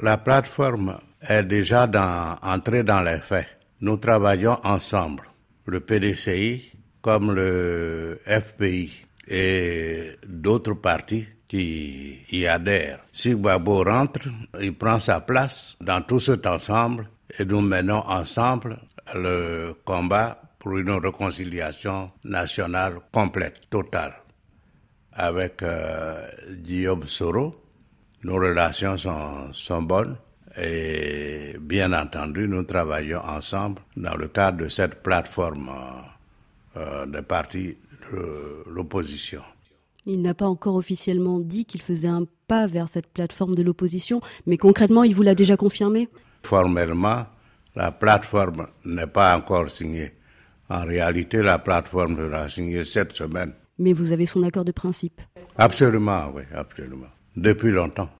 La plateforme est déjà dans, entrée dans les faits. Nous travaillons ensemble, le PDCI comme le FPI et d'autres partis qui y adhèrent. Si rentre, il prend sa place dans tout cet ensemble et nous menons ensemble le combat pour une réconciliation nationale complète, totale, avec diop euh, Soro, nos relations sont, bonnes et bien entendu, nous travaillons ensemble dans le cadre de cette plateforme des euh, de parti de euh, l'opposition. Il n'a pas encore officiellement dit qu'il faisait un pas vers cette plateforme de l'opposition, mais concrètement, il vous l'a déjà confirmé Formellement, la plateforme n'est pas encore signée. En réalité, la plateforme sera signée cette semaine. Mais vous avez son accord de principe Absolument, oui, absolument depuis longtemps.